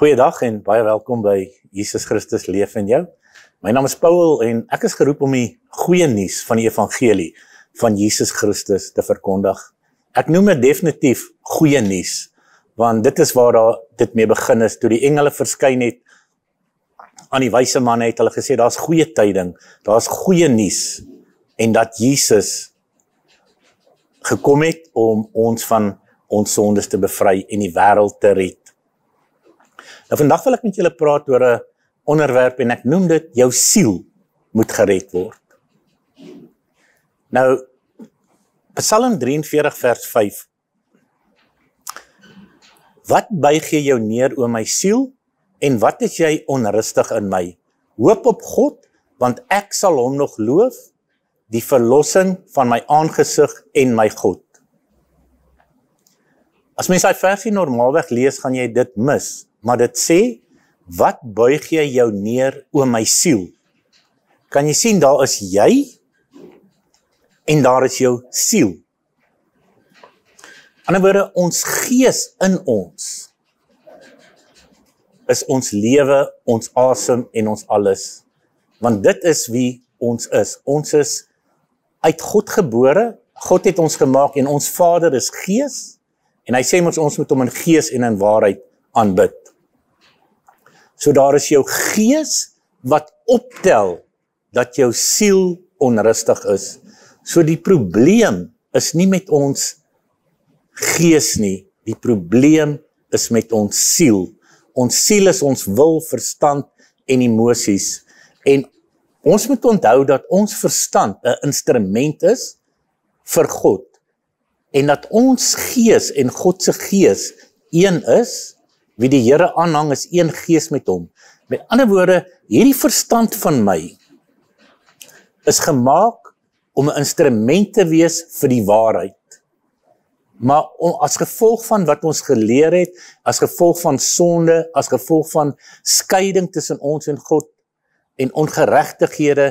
Goeiedag en baie welkom by Jesus Christus leef in jou. My naam is Paul en ek is geroep om die goeie nuus van die evangelie van Jesus Christus te verkondig. Ek noem dit definitief goeie nuus want dit is waar daar dit mee begin is toe die engele verskyn het aan die wyse manne het hulle gesê daar's goeie tyding, daar's goeie nuus en dat Jesus gekom het om ons van ons sondes te bevry en die wêreld te red. Nou vandag wil ek met julle praat oor 'n onderwerp en ek noem dit jou siel moet gered word. Nou Psalm 43 vers 5 Wat buig gee jou neer o my siel en wat is jy onrustig in my? Hoop op God want ek sal hom nog loof die verlossing van my aangesig en my God. As mens daai versie normaalweg lees, gaan jy dit mis maar dit sê wat buig jy jou neer o my siel? Kan jy sien daar is jy en daar is jou siel. Aan die ander bodre ons gees in ons is ons lewe, ons asem en ons alles. Want dit is wie ons is. Ons is uit God gebore. God het ons gemaak en ons Vader is gees en hy sê ons ons moet hom in gees en in waarheid aanbid. So daar is jou gees wat optel dat jou siel onrustig is. So die probleem is nie met ons gees nie. Die probleem is met ons siel. Ons siel is ons wil, verstand en emosies. En ons moet onthou dat ons verstand 'n instrument is vir God en dat ons gees en God se gees een is wie die Here aanhang is een gees met hom. Met ander woorde, hierdie verstand van my is gemaak om 'n instrument te wees vir die waarheid. Maar om, as gevolg van wat ons geleer het, as gevolg van sonde, as gevolg van skeiding tussen ons en God en ongeregtighede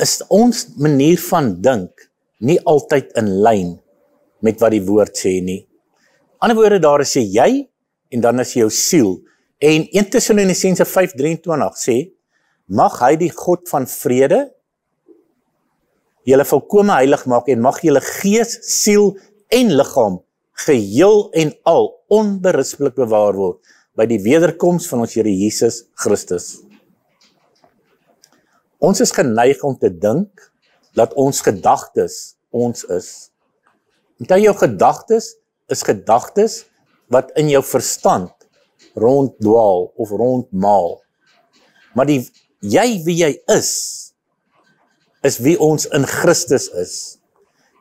is ons manier van dink nie altyd in lyn met wat die woord sê nie. Aan die ander woorde daar sê jy en dan is jou siel. En 1 Tessalonisense 5:23 sê mag hy die God van vrede julle volkome heilig maak en mag julle gees, siel en liggaam geheel en al onberispelik bewaar word by die wederkoms van ons Here Jesus Christus. Ons is geneig om te dink dat ons gedagtes ons is. Onthou jou gedagtes is gedagtes wat in jou verstand ronddwaal of rondmaal. Maar die jy wie jy is is wie ons in Christus is.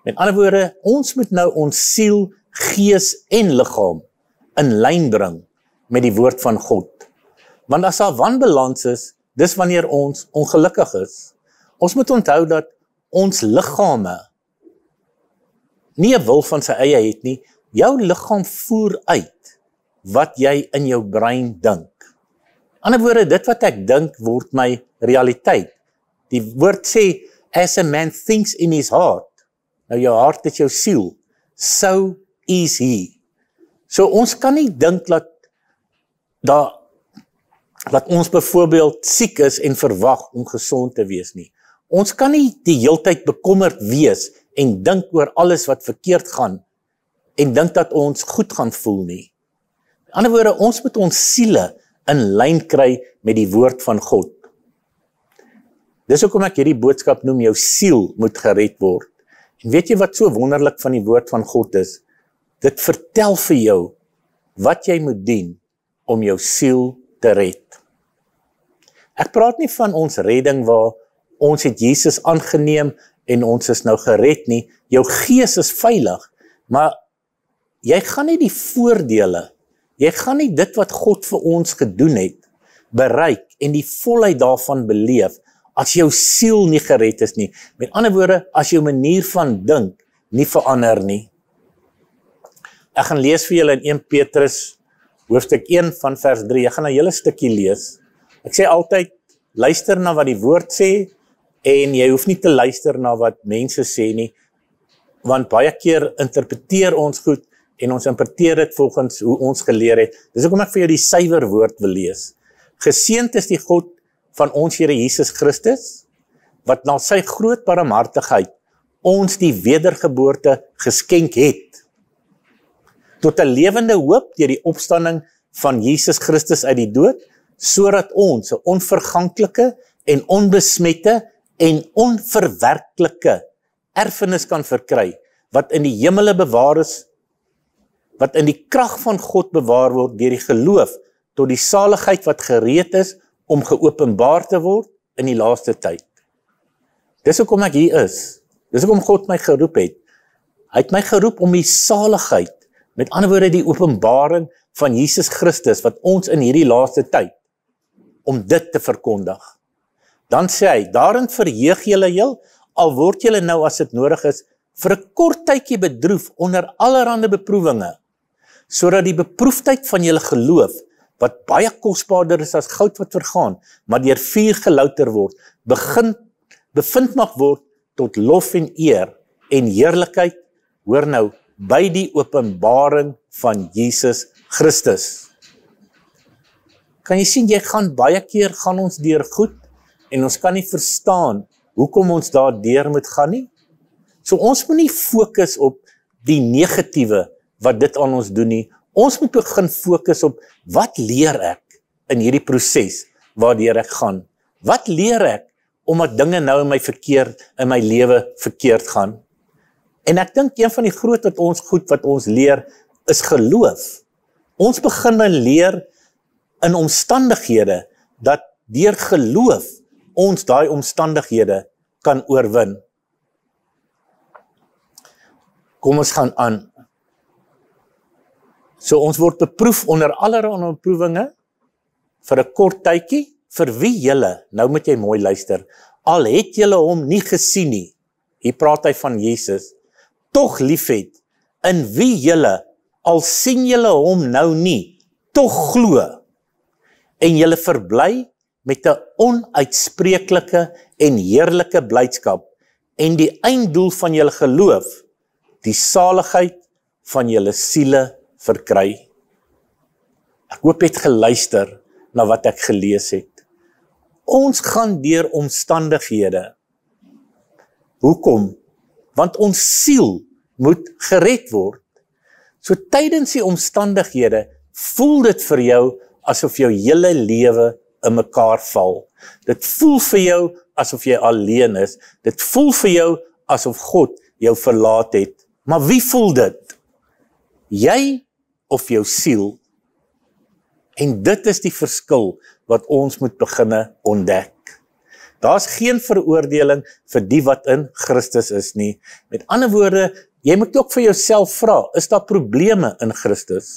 Met ander woorde, ons moet nou ons siel, gees en liggaam in lyn bring met die woord van God. Want as daar wanbalans is, dis wanneer ons ongelukkig is. Ons moet onthou dat ons liggame nie 'n wil van sy eie het nie, jou liggaam voer uit wat jy in jou brein dink. In ander woorde, dit wat ek dink word my realiteit. Die woord sê as a man thinks in his heart, nou jou hart is jou siel, so is he. So ons kan nie dink dat daar dat ons byvoorbeeld siek is en verwag om gesond te wees nie. Ons kan nie die heeltyd bekommerd wees en dink oor alles wat verkeerd gaan nie en dink dat ons goed gaan voel nie. In ander woorde, ons moet ons siele in lyn kry met die woord van God. Dis hoekom ek hierdie boodskap noem jou siel moet gered word. En weet jy wat so wonderlik van die woord van God is? Dit vertel vir jou wat jy moet doen om jou siel te red. Ek praat nie van ons redding waar ons het Jesus aangeneem en ons is nou gered nie. Jou gees is veilig, maar jy gaan nie die voordele, jy gaan nie dit wat God vir ons gedoen het bereik en die volheid daarvan beleef as jou siel nie gered is nie. Met ander woorde, as jou manier van dink nie verander nie. Ek gaan lees vir julle in 1 Petrus hoofstuk 1 van vers 3. Ek gaan 'n hele stukkie lees. Ek sê altyd luister na wat die woord sê en jy hoef nie te luister na wat mense sê nie want baie keer interpreteer ons goed en ons interpreteer dit volgens hoe ons geleer het. Dis hoekom ek vir jou die suiwer woord wil lees. Geseënd is die God van ons Here Jesus Christus wat na sy groot barmhartigheid ons die wedergeboorte geskenk het tot 'n lewende hoop deur die opstanding van Jesus Christus uit die dood sodat ons 'n onverganklike en onbesmette en onverwerklike erfenis kan verkry wat in die hemele bewaar is wat in die krag van God bewaar word deur die geloof tot die saligheid wat gereed is om geopenbaar te word in die laaste tyd. Dis hoekom ek hier is. Dis hoekom God my geroep het. Hy het my geroep om die saligheid, met ander woorde die openbaring van Jesus Christus wat ons in hierdie laaste tyd om dit te verkondig. Dan sê hy, daarin verheug julle heel al word julle nou as dit nodig is vir 'n kort tydjie bedroef onder allerlei beproewinge sodat die beproefdheid van julle geloof wat baie kosbaarder is as goud wat vergaan, maar deur vuur gelouter word, begin bevind mag word tot lof en eer en heerlikheid hoor nou by die openbaring van Jesus Christus. Kan jy sien jy gaan baie keer gaan ons deur goed en ons kan nie verstaan hoekom ons daardeur moet gaan nie. So ons moenie fokus op die negatiewe wat dit aan ons doen nie. Ons moet begin fokus op wat leer ek in hierdie proses waardeur ek gaan? Wat leer ek omdat dinge nou in my verkeer in my lewe verkeerd gaan? En ek dink een van die groot wat ons goed wat ons leer is geloof. Ons begin dan nou leer in omstandighede dat deur geloof ons daai omstandighede kan oorwin. Kom ons gaan aan. So ons word beproef onder allerlei onderproewinge vir 'n kort tydjie. Vir wie julle, nou moet jy mooi luister. Al het julle hom nie gesien nie. Hier praat hy van Jesus. Tog liefhet in wie julle al sien julle hom nou nie, tog glo. En julle verbly met 'n onuitspreeklike en heerlike blydskap en die einddoel van julle geloof, die saligheid van julle siele verkry. Ek hoop jy het geluister na wat ek gelees het. Ons gaan deur omstandighede. Hoekom? Want ons siel moet gered word. So tydens die omstandighede voel dit vir jou asof jou hele lewe in mekaar val. Dit voel vir jou asof jy alleen is. Dit voel vir jou asof God jou verlaat het. Maar wie voel dit? Jy of jou siel. En dit is die verskil wat ons moet beginne ontdek. Daar's geen veroordeling vir die wat in Christus is nie. Met ander woorde, jy moet ook vir jouself vra, is daar probleme in Christus?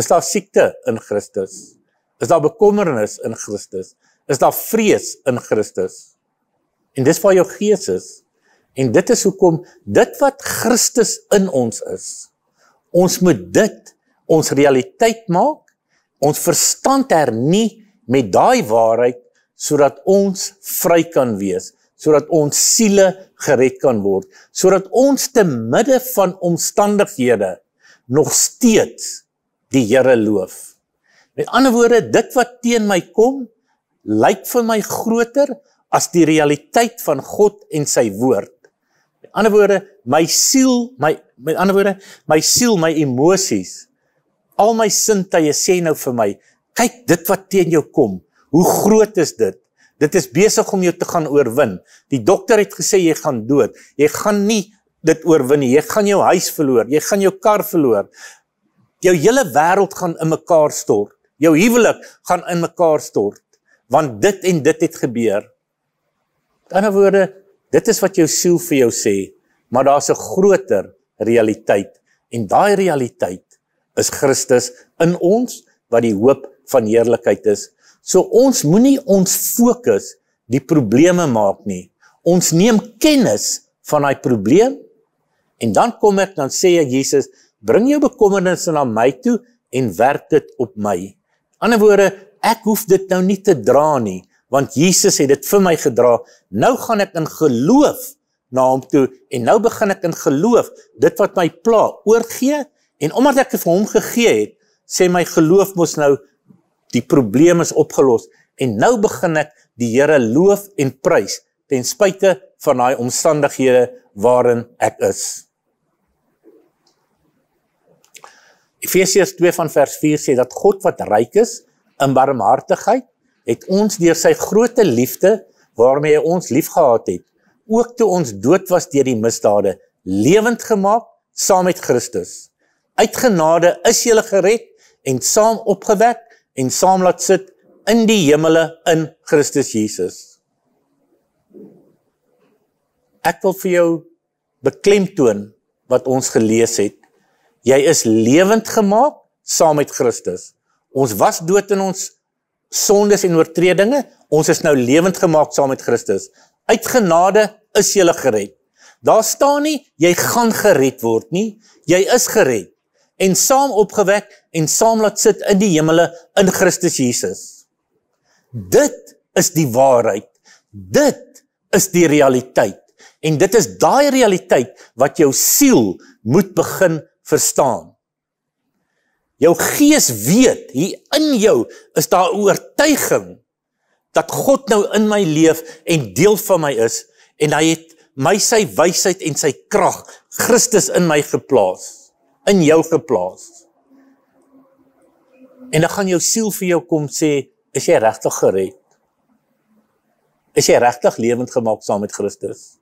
Is daar siekte in Christus? Is daar bekommernis in Christus? Is daar vrees in Christus? En dis waar jou gees is. En dit is hoekom dit wat Christus in ons is, ons moet dit ons realiteit maak, ons verstand hernie met daai waarheid sodat ons vry kan wees, sodat ons siele gered kan word, sodat ons te midde van omstandighede nog steeds die Here loof. Met ander woorde, dit wat teen my kom, lyk vir my groter as die realiteit van God en sy woord. Met ander woorde, my siel, my met ander woorde, my siel, my emosies al my sintuie sê nou vir my, kyk dit wat teen jou kom. Hoe groot is dit? Dit is besig om jou te gaan oorwin. Die dokter het gesê jy gaan dood. Jy gaan nie dit oorwin nie. Jy gaan jou huis verloor. Jy gaan jou kar verloor. Jou hele wêreld gaan in mekaar stort. Jou huwelik gaan in mekaar stort want dit en dit het gebeur. Aan ander woorde, dit is wat jou siel vir jou sê, maar daar's 'n groter realiteit en daai realiteit is Christus in ons wat die hoop van heerlikheid is. So ons moenie ons fokus die probleme maak nie. Ons neem kennis van daai probleem en dan kom ek dan sê ek Jesus, bring jou bekommernisse na my toe en werk dit op my. In ander woorde, ek hoef dit nou nie te dra nie, want Jesus het dit vir my gedra. Nou gaan ek in geloof na hom toe en nou begin ek in geloof dit wat my pla oorgee En omdat ek dit vir hom gegee het, sê my geloof mos nou die probleem is opgelos en nou begin ek die Here loof en prys ten spyte van daai omstandighede waarin ek is. Efesiërs 2 van vers 4 sê dat God wat ryk is in barmhartigheid het ons deur sy grootte liefde waarmee hy ons liefgehad het ook toe ons dood was deur die misdade lewend gemaak saam met Christus uitgenade is jy gered en saam opgewek en saam laat sit in die hemele in Christus Jesus. Ek wil vir jou beklemtoon wat ons gelees het. Jy is lewend gemaak saam met Christus. Ons was dood in ons sondes en oortredinge, ons is nou lewend gemaak saam met Christus. Uit genade is jy gered. Daar staan nie jy gaan gered word nie, jy is gered en saam opgewek en saam laat sit in die hemele in Christus Jesus. Dit is die waarheid. Dit is die realiteit. En dit is daai realiteit wat jou siel moet begin verstaan. Jou gees weet, hier in jou is daar 'n oortuiging dat God nou in my leef en deel van my is en hy het my sy wysheid en sy krag Christus in my geplaas in jou geplaas. En dan gaan jou siel vir jou kom sê, is jy regtig gered? Is jy regtig lewend gemaak saam met Christus?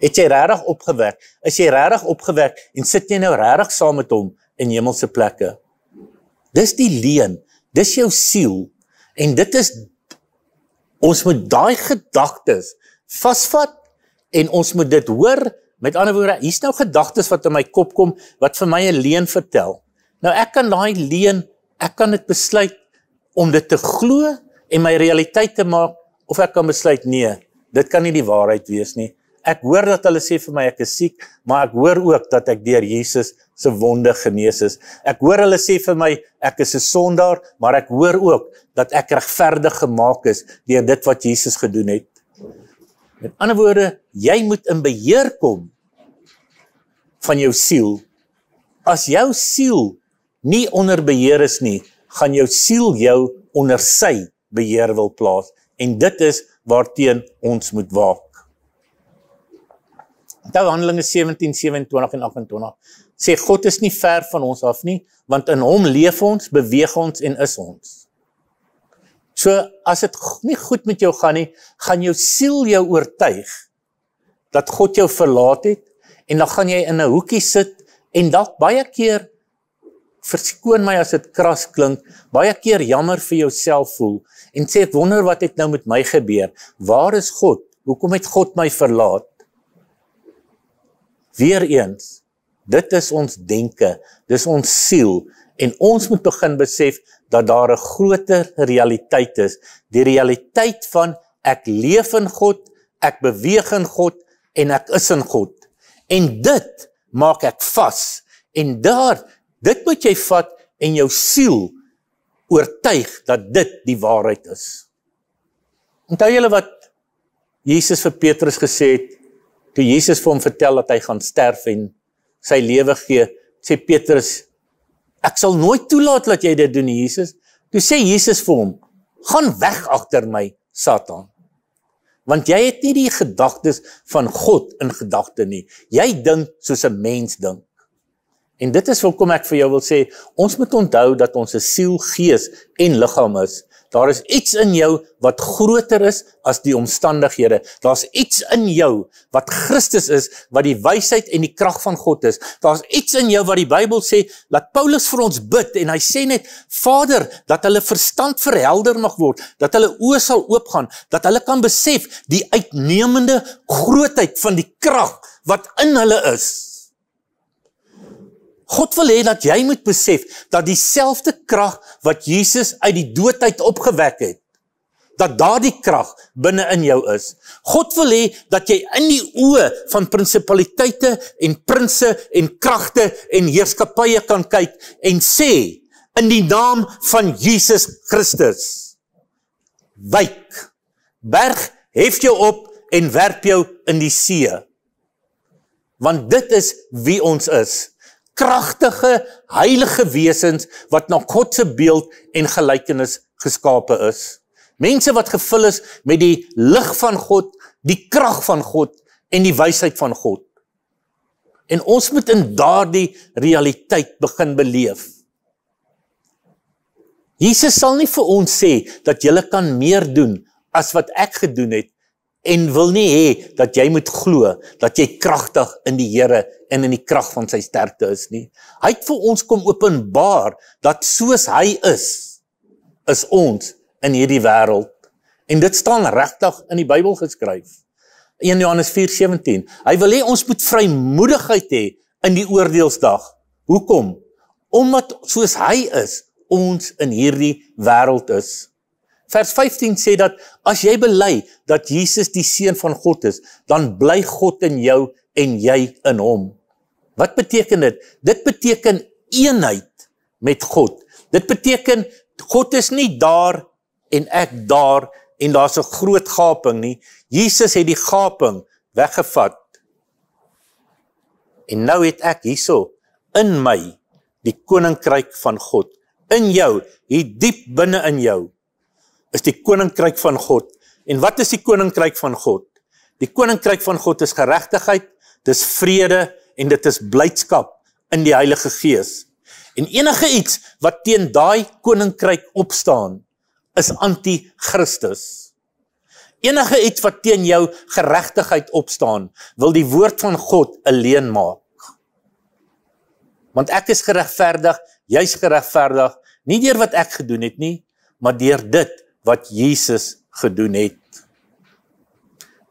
Het jy regtig opgewek? Is jy regtig opgewek en sit jy nou regtig saam met hom in hemelse plekke? Dis die leen, dis jou siel en dit is ons moet daai gedagtes vasvat en ons moet dit hoor Met ander woorde, hier's nou gedagtes wat in my kop kom wat vir my 'n leuen vertel. Nou ek kan daai leuen, ek kan dit besluit om dit te glo en my realiteit te maak of ek kan besluit nee, dit kan nie die waarheid wees nie. Ek hoor dat hulle sê vir my ek is siek, maar ek hoor ook dat ek deur Jesus se wonde genees is. Ek hoor hulle sê vir my ek is 'n sondaar, maar ek hoor ook dat ek regverdig gemaak is deur dit wat Jesus gedoen het. Met ander woorde, jy moet in beheer kom van jou siel. As jou siel nie onder beheer is nie, gaan jou siel jou onder sy beheer wil plaas en dit is waarteen ons moet waak. Daar Handelinge 17:27 en 28 sê God is nie ver van ons af nie, want in hom leef ons, beweeg ons en is ons. So as dit nie goed met jou gaan nie, gaan jou siel jou oortuig dat God jou verlaat het en dan gaan jy in 'n hoekie sit en dalk baie keer verskoon my as dit kras klink, baie keer jammer vir jouself voel en sê ek wonder wat het nou met my gebeur? Waar is God? Hoekom het God my verlaat? Weereens, dit is ons denke, dis ons siel en ons moet begin besef dat daar 'n groter realiteit is, die realiteit van ek leef in God, ek beweeg in God en ek is in God en dit maak ek vas en daar dit moet jy vat en jou siel oortuig dat dit die waarheid is. Onthou julle wat Jesus vir Petrus gesê het toe Jesus vir hom vertel dat hy gaan sterf en sy lewe gee, sê Petrus ek sal nooit toelaat dat jy dit doen Jesus. Toe sê Jesus vir hom: "Gaan weg agter my, Satan." want jy het nie die gedagtes van God in gedagte nie. Jy dink soos 'n mens dink. En dit is hoekom ek vir jou wil sê, ons moet onthou dat ons 'n siel, gees en liggaam is. Daar is iets in jou wat groter is as die omstandighede. Daar's iets in jou wat Christus is, wat die wysheid en die krag van God is. Daar's iets in jou wat die Bybel sê dat Paulus vir ons bid en hy sê net Vader dat hulle verstand verhelder mag word, dat hulle oë sal oopgaan, dat hulle kan besef die uitnemende grootheid van die krag wat in hulle is. God wil hê dat jy moet besef dat dieselfde krag wat Jesus uit die dood uit opgewek het, dat daardie krag binne in jou is. God wil hê dat jy in die oë van prinsipaliteite en prinses en kragte en heerskappye kan kyk en sê in die naam van Jesus Christus. Wyk. Berg hef jou op en werp jou in die see. Want dit is wie ons is kragtige heilige wesens wat na God se beeld en gelykenis geskape is. Mense wat gevul is met die lig van God, die krag van God en die wysheid van God. En ons moet in daardie realiteit begin beleef. Jesus sal nie vir ons sê dat jy kan meer doen as wat ek gedoen het en wil nie hê dat jy moet glo dat jy kragtig in die Here en in die krag van sy sterkte is nie. Hy het vir ons kom openbaar dat soos hy is, is ons in hierdie wêreld. En dit staan regtig in die Bybel geskryf. 1 Johannes 4:17. Hy wil hê ons moet vrymoedigheid hê in die oordeelsdag. Hoekom? Omdat soos hy is, ons in hierdie wêreld is. Vers 15 sê dat as jy bely dat Jesus die seun van God is, dan bly God in jou en jy in hom. Wat beteken dit? Dit beteken eenheid met God. Dit beteken God is nie daar en ek daar en daar's 'n groot gaping nie. Jesus het die gaping weggevat. En nou het ek hierso in my die koninkryk van God in jou, hier diep binne in jou is die koninkryk van God. En wat is die koninkryk van God? Die koninkryk van God is geregtigheid, dis vrede en dit is blydskap in die Heilige Gees. En enige iets wat teen daai koninkryk opstaan, is anti-Christus. Enige iets wat teen jou geregtigheid opstaan, wil die woord van God 'n leuen maak. Want ek is geregverdig, jy's geregverdig, nie deur wat ek gedoen het nie, maar deur dit wat Jesus gedoen het.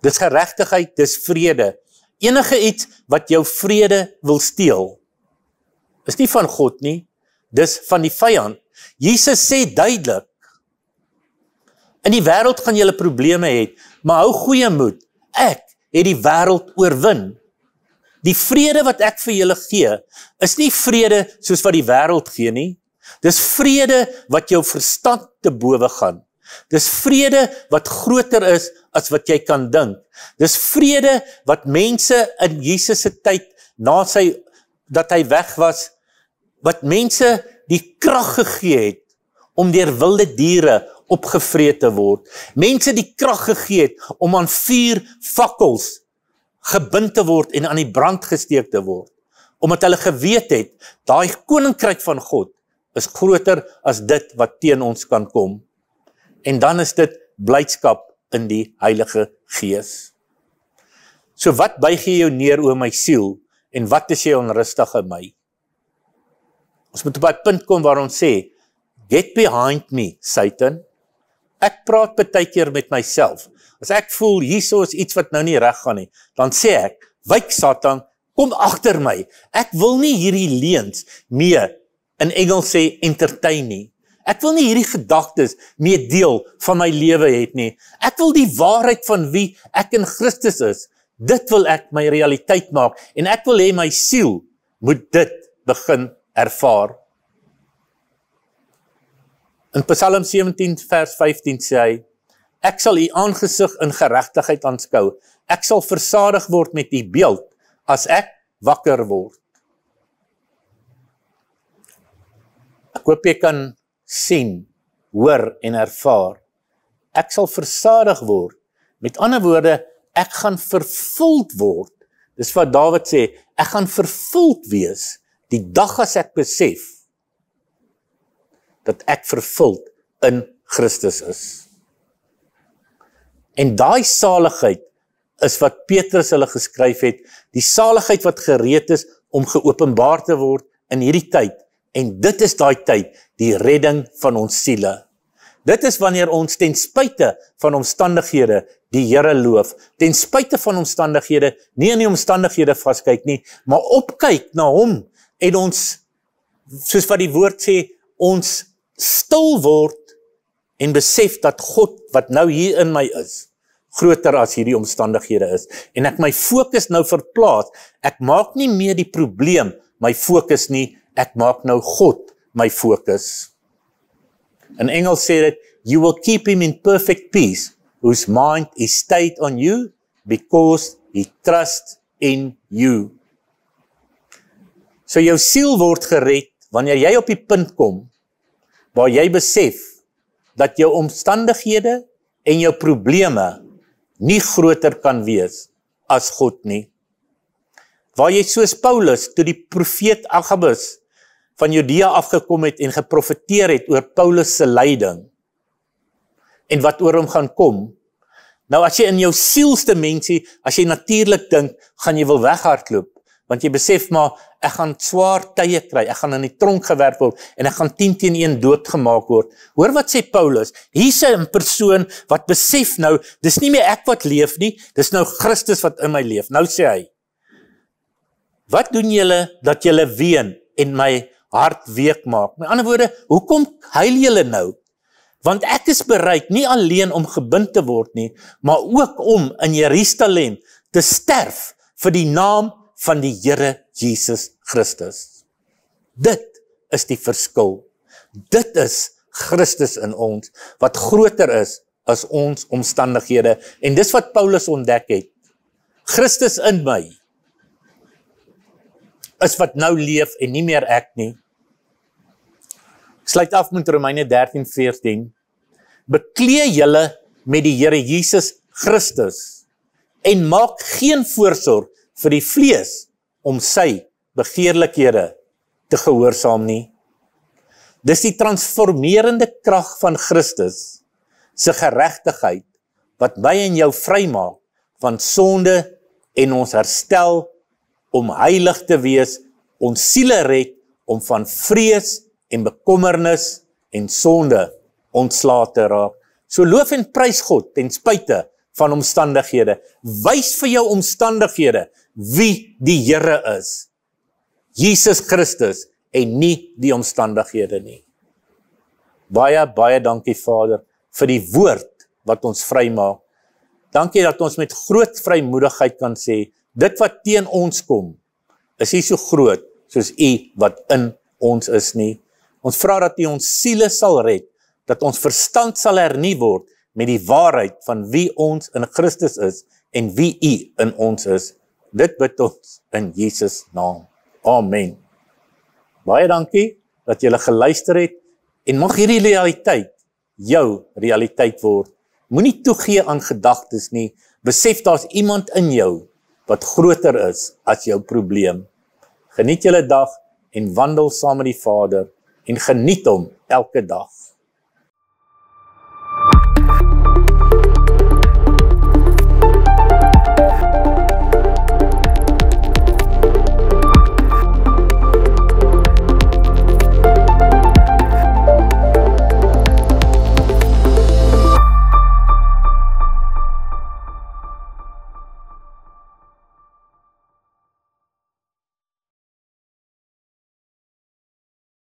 Dis geregtigheid, dis vrede. Enige iets wat jou vrede wil steel, is nie van God nie, dis van die vyand. Jesus sê duidelik: In die wêreld gaan julle probleme hê, maar hou goeie moed. Ek het die wêreld oorwin. Die vrede wat ek vir julle gee, is nie vrede soos wat die wêreld gee nie. Dis vrede wat jou verstand te bowe gaan. Dis vrede wat groter is as wat jy kan dink. Dis vrede wat mense in Jesus se tyd na sy dat hy weg was wat mense die krag gegee het om deur wilde diere opgevreet te word. Mense die krag gegee het om aan vuur fakkels gebind te word en aan die brand gesteek te word omdat hulle geweet het daai koninkryk van God is groter as dit wat teen ons kan kom en dan is dit blydskap in die Heilige Gees. So wat buig jy jou neer o my siel en wat is jy onrustig in my? Ons moet op 'n punt kom waar ons sê, get behind me Satan. Ek praat baie keer met myself. As ek voel hierso is iets wat nou nie reg gaan nie, dan sê ek, wyk Satan, kom agter my. Ek wil nie hierdie leuns meer in Engels sê entertain nie. Ek wil nie hierdie gedagtes meer deel van my lewe hê nie. Ek wil die waarheid van wie ek in Christus is, dit wil ek my realiteit maak en ek wil hê my siel moet dit begin ervaar. In Psalm 17 vers 15 sê hy: Ek sal u aangesig in geregtigheid aanskou. Ek sal versadig word met u beeld as ek wakker word. Ek hoop jy kan sien, hoor en ervaar. Ek sal versadig word. Met ander woorde, ek gaan vervuld word. Dis wat Dawid sê, ek gaan vervuld wees die dag as ek besef dat ek vervuld in Christus is. En daai saligheid is wat Petrus hulle geskryf het, die saligheid wat gereed is om geopenbaar te word in hierdie tyd en dit is daai tyd die redding van ons siele. Dit is wanneer ons ten spyte van omstandighede die Here loof, ten spyte van omstandighede, nie in die omstandighede vaskyk nie, maar opkyk na hom en ons soos wat die woord sê, ons stil word en besef dat God wat nou hier in my is, groter as hierdie omstandighede is en ek my fokus nou verplaas. Ek maak nie meer die probleem my fokus nie, ek maak nou God my fokus. In Engels sê dit you will keep him in perfect peace whose mind is stayed on you because he trust in you. So jou siel word gered wanneer jy op die punt kom waar jy besef dat jou omstandighede en jou probleme nie groter kan wees as God nie. Waar jy soos Paulus toe die profeet Agabus van Judea afgekom het en geprofeteer het oor Paulus se lyding en wat oor hom gaan kom. Nou as jy in jou sielste mensie, as jy natuurlik dink, gaan jy wil weghardloop want jy besef maar ek gaan swaar tye kry, ek gaan in die tronk gewerp word en ek gaan 10 teenoor 1 doodgemaak word. Hoor wat sê Paulus? Hier's 'n persoon wat besef nou, dis nie meer ek wat leef nie, dis nou Christus wat in my leef. Nou sê hy: Wat doen julle dat julle ween en my hart week maak. Met ander woorde, hoekom huil julle nou? Want ek is bereid nie alleen om gebind te word nie, maar ook om in Jerusalem te sterf vir die naam van die Here Jesus Christus. Dit is die verskil. Dit is Christus in ons wat groter is as ons omstandighede en dis wat Paulus ontdek het. Christus in my is wat nou leef en nie meer ek nie sluit af met Romeine 13:14. Beklee julle met die Here Jesus Christus en maak geen voorsorg vir die vlees om sy begeerlikhede te gehoorsaam nie. Dis die transformerende krag van Christus se geregtigheid wat my en jou vrymaak van sonde en ons herstel om heilig te wees, ons siele red om van vrees te en bekommernis en sonde ontslae te raak. So loof en prys God ten spyte van omstandighede. Wys vir jou omstandighede wie die Here is. Jesus Christus en nie die omstandighede nie. Baie baie dankie Vader vir die woord wat ons vrymaak. Dankie dat ons met groot vrymoedigheid kan sê dit wat teen ons kom is nie so groot soos u wat in ons is nie. Ons vra dat U ons siele sal red, dat ons verstand sal hernuwe word met die waarheid van wie ons in Christus is en wie U in ons is. Dit bid ons in Jesus naam. Amen. Baie dankie dat jy geluister het en mag hierdie realiteit jou realiteit word. Moenie toegee aan gedagtes nie. Besef daar's iemand in jou wat groter is as jou probleem. Geniet julle dag en wandel saam met die Vader en geniet hom elke dag.